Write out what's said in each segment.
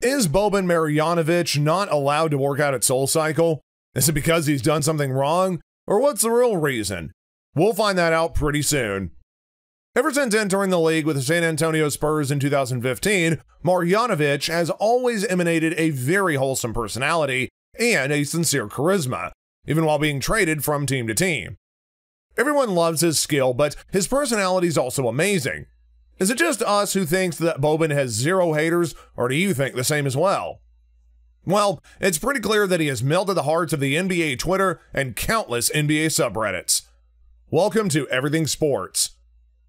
Is Boban Marjanovic not allowed to work out at Soul Cycle? Is it because he's done something wrong? Or what's the real reason? We'll find that out pretty soon. Ever since entering the league with the San Antonio Spurs in 2015, Marjanovic has always emanated a very wholesome personality and a sincere charisma, even while being traded from team to team. Everyone loves his skill, but his personality is also amazing. Is it just us who thinks that Bobin has zero haters, or do you think the same as well? Well, it's pretty clear that he has melted the hearts of the NBA Twitter and countless NBA subreddits. Welcome to Everything Sports.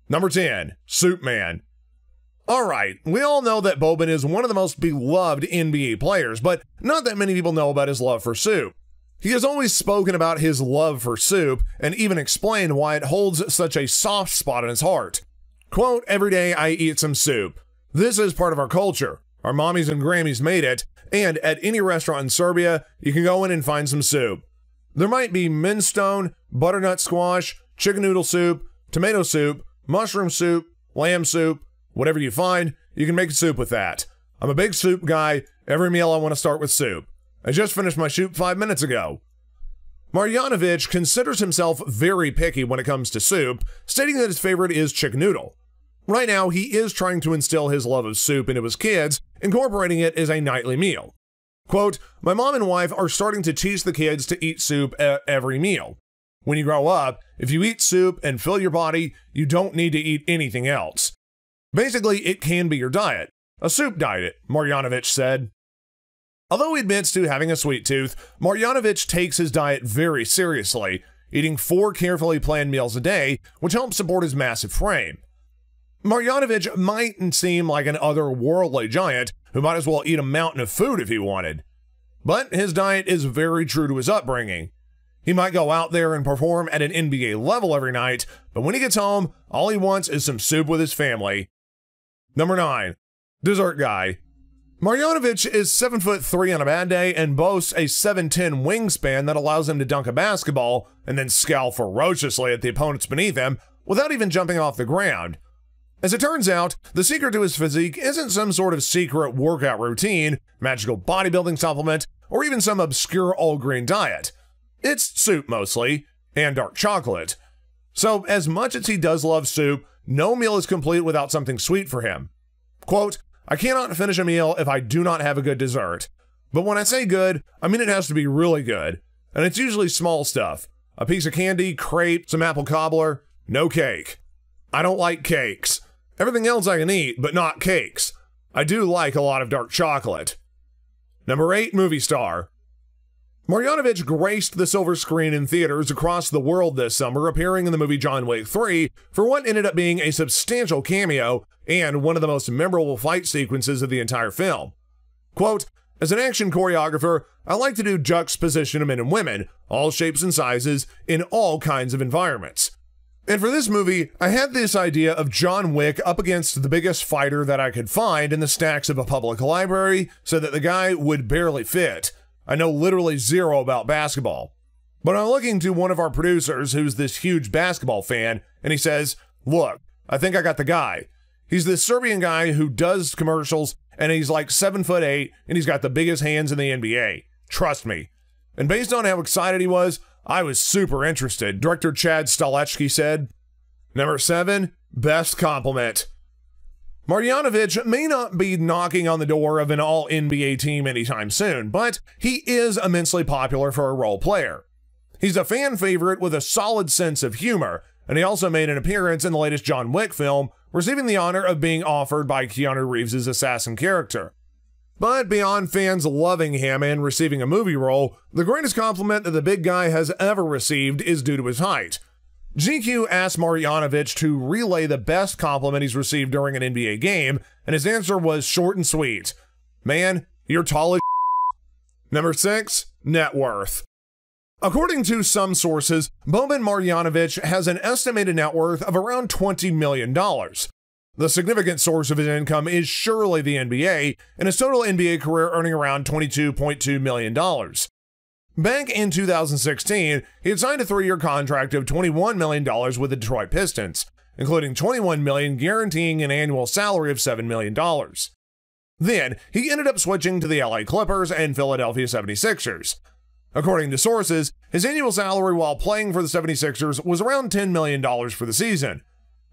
Number 10, Soup Man. All right, we all know that Bobin is one of the most beloved NBA players, but not that many people know about his love for soup. He has always spoken about his love for soup and even explained why it holds such a soft spot in his heart. Quote, every day I eat some soup. This is part of our culture. Our mommies and Grammys made it, and at any restaurant in Serbia, you can go in and find some soup. There might be minstone, butternut squash, chicken noodle soup, tomato soup, mushroom soup, lamb soup, whatever you find, you can make soup with that. I'm a big soup guy. Every meal I want to start with soup. I just finished my soup five minutes ago. Marjanovic considers himself very picky when it comes to soup, stating that his favorite is chicken noodle. Right now, he is trying to instill his love of soup into his kids, incorporating it as a nightly meal. Quote, My mom and wife are starting to teach the kids to eat soup at every meal. When you grow up, if you eat soup and fill your body, you don't need to eat anything else. Basically, it can be your diet. A soup diet, Marjanovic said. Although he admits to having a sweet tooth, Marjanovic takes his diet very seriously, eating four carefully planned meals a day, which helps support his massive frame. Marjanovic mightn't seem like an otherworldly giant who might as well eat a mountain of food if he wanted. But his diet is very true to his upbringing. He might go out there and perform at an NBA level every night, but when he gets home, all he wants is some soup with his family. Number 9. Dessert Guy Marjanovic is 7 foot 3 on a bad day and boasts a 7'10 wingspan that allows him to dunk a basketball and then scowl ferociously at the opponents beneath him without even jumping off the ground. As it turns out, the secret to his physique isn't some sort of secret workout routine, magical bodybuilding supplement, or even some obscure all green diet. It's soup mostly, and dark chocolate. So, as much as he does love soup, no meal is complete without something sweet for him. Quote, I cannot finish a meal if I do not have a good dessert. But when I say good, I mean it has to be really good. And it's usually small stuff a piece of candy, crepe, some apple cobbler, no cake. I don't like cakes. Everything else I can eat, but not cakes. I do like a lot of dark chocolate. Number 8 Movie Star. Marjanovic graced the silver screen in theaters across the world this summer, appearing in the movie John Wick 3 for what ended up being a substantial cameo and one of the most memorable fight sequences of the entire film. Quote, as an action choreographer, I like to do juxtaposition of men and women, all shapes and sizes, in all kinds of environments. And for this movie, I had this idea of John Wick up against the biggest fighter that I could find in the stacks of a public library so that the guy would barely fit. I know literally zero about basketball. But I'm looking to one of our producers who's this huge basketball fan, and he says, Look, I think I got the guy. He's this Serbian guy who does commercials and he's like seven foot eight and he's got the biggest hands in the NBA. Trust me. And based on how excited he was, I was super interested, director Chad Stalechki said. Number seven, best compliment. Marjanovic may not be knocking on the door of an all NBA team anytime soon, but he is immensely popular for a role player. He's a fan favorite with a solid sense of humor, and he also made an appearance in the latest John Wick film, receiving the honor of being offered by Keanu Reeves' assassin character. But beyond fans loving him and receiving a movie role, the greatest compliment that the big guy has ever received is due to his height. GQ asked Marjanovic to relay the best compliment he's received during an NBA game, and his answer was short and sweet. Man, you're tall as Number 6, net worth. According to some sources, Boban Marjanovic has an estimated net worth of around $20 million. The significant source of his income is surely the NBA, and his total NBA career earning around $22.2 million. Back in 2016, he had signed a three year contract of $21 million with the Detroit Pistons, including $21 million guaranteeing an annual salary of $7 million. Then, he ended up switching to the LA Clippers and Philadelphia 76ers, According to sources, his annual salary while playing for the 76ers was around $10 million for the season.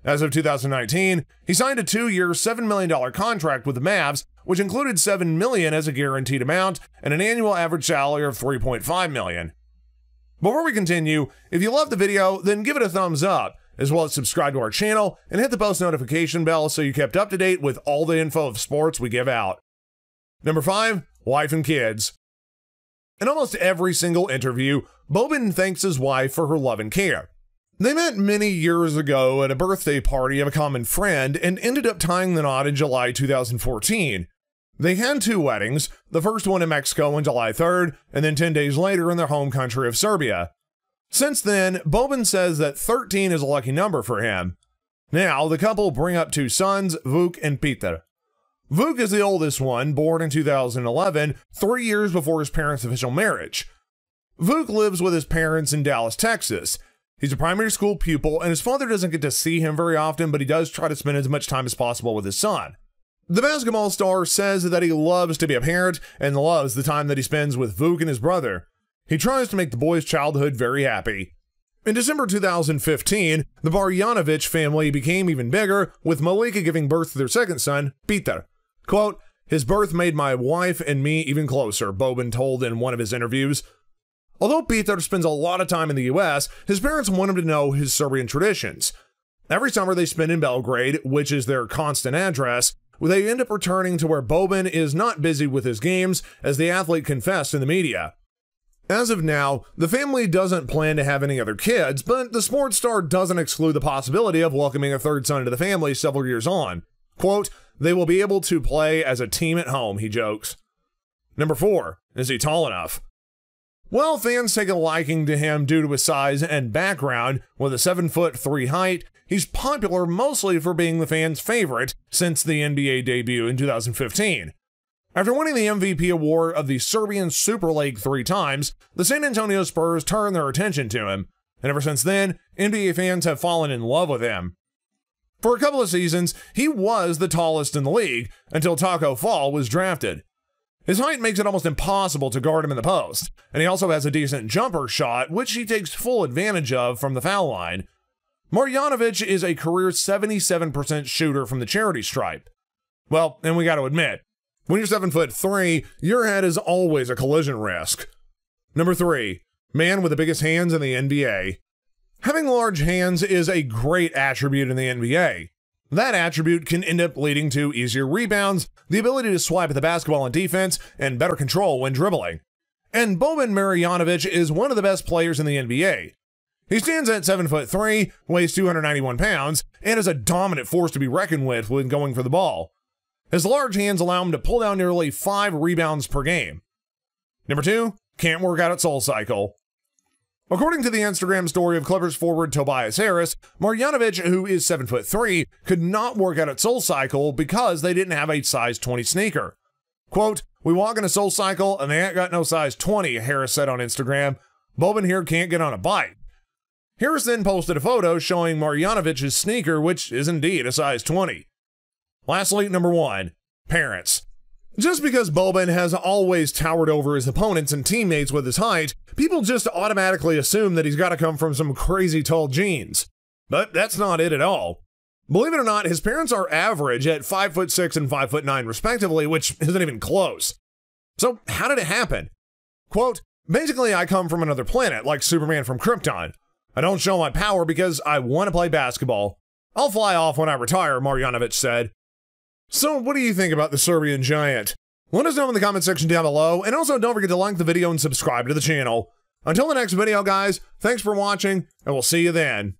As of 2019, he signed a two-year, $7 million contract with the Mavs, which included $7 million as a guaranteed amount and an annual average salary of $3.5 million. Before we continue, if you love the video, then give it a thumbs up, as well as subscribe to our channel and hit the post notification bell so you kept up to date with all the info of sports we give out. Number 5. Wife and Kids in almost every single interview, Bobin thanks his wife for her love and care. They met many years ago at a birthday party of a common friend and ended up tying the knot in July 2014. They had two weddings, the first one in Mexico on July 3rd, and then 10 days later in their home country of Serbia. Since then, Bobin says that 13 is a lucky number for him. Now, the couple bring up two sons, Vuk and Peter. Vuk is the oldest one, born in 2011, three years before his parents' official marriage. Vuk lives with his parents in Dallas, Texas. He's a primary school pupil, and his father doesn't get to see him very often, but he does try to spend as much time as possible with his son. The basketball star says that he loves to be a parent and loves the time that he spends with Vuk and his brother. He tries to make the boy's childhood very happy. In December 2015, the Barjanovic family became even bigger, with Malika giving birth to their second son, Peter. Quote, his birth made my wife and me even closer, Bobin told in one of his interviews. Although Peter spends a lot of time in the US, his parents want him to know his Serbian traditions. Every summer they spend in Belgrade, which is their constant address, they end up returning to where Bobin is not busy with his games, as the athlete confessed in the media. As of now, the family doesn't plan to have any other kids, but the sports star doesn't exclude the possibility of welcoming a third son into the family several years on. Quote, they will be able to play as a team at home, he jokes. Number four, is he tall enough? Well, fans take a liking to him due to his size and background. With a 7 foot 3 height, he's popular mostly for being the fans' favorite since the NBA debut in 2015. After winning the MVP award of the Serbian Super League three times, the San Antonio Spurs turned their attention to him, and ever since then, NBA fans have fallen in love with him. For a couple of seasons, he was the tallest in the league until Taco Fall was drafted. His height makes it almost impossible to guard him in the post, and he also has a decent jumper shot, which he takes full advantage of from the foul line. Marjanovic is a career 77% shooter from the charity stripe. Well, and we got to admit, when you're 7 foot 3, your head is always a collision risk. Number 3, man with the biggest hands in the NBA. Having large hands is a great attribute in the NBA. That attribute can end up leading to easier rebounds, the ability to swipe at the basketball on defense, and better control when dribbling. And Boban Marjanovic is one of the best players in the NBA. He stands at 7'3", weighs 291 pounds, and is a dominant force to be reckoned with when going for the ball. His large hands allow him to pull down nearly 5 rebounds per game. Number 2, can't work out at Soul Cycle. According to the Instagram story of Clippers forward Tobias Harris, Marjanovic, who is 7'3, could not work out at Soul Cycle because they didn't have a size 20 sneaker. Quote, We walk a Soul Cycle and they ain't got no size 20, Harris said on Instagram. Bobin here can't get on a bike. Harris then posted a photo showing Marjanovic's sneaker, which is indeed a size 20. Lastly, number one, parents. Just because Boban has always towered over his opponents and teammates with his height, people just automatically assume that he's got to come from some crazy tall genes. But that's not it at all. Believe it or not, his parents are average at 5 foot 6 and 5 foot 9 respectively, which isn't even close. So, how did it happen? Quote, basically I come from another planet like Superman from Krypton. I don't show my power because I want to play basketball. I'll fly off when I retire, Marjanovic said. So what do you think about the Serbian Giant? Let us know in the comment section down below, and also don't forget to like the video and subscribe to the channel. Until the next video, guys, thanks for watching, and we'll see you then.